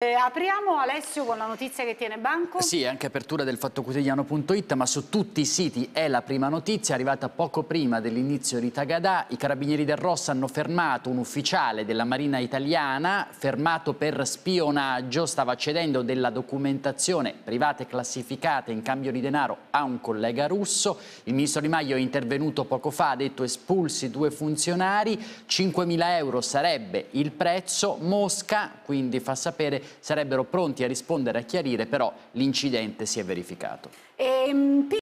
Eh, apriamo Alessio con la notizia che tiene banco. Sì, anche apertura del fattoquotidiano.it, ma su tutti i siti è la prima notizia, arrivata poco prima dell'inizio di Tagadà. I carabinieri del Rosso hanno fermato un ufficiale della Marina italiana, fermato per spionaggio, stava cedendo della documentazione privata e classificata in cambio di denaro a un collega russo. Il ministro Di Maio è intervenuto poco fa, ha detto espulsi due funzionari, 5.000 euro sarebbe il prezzo. Mosca, quindi fa sapere sarebbero pronti a rispondere e a chiarire, però l'incidente si è verificato. Ehm...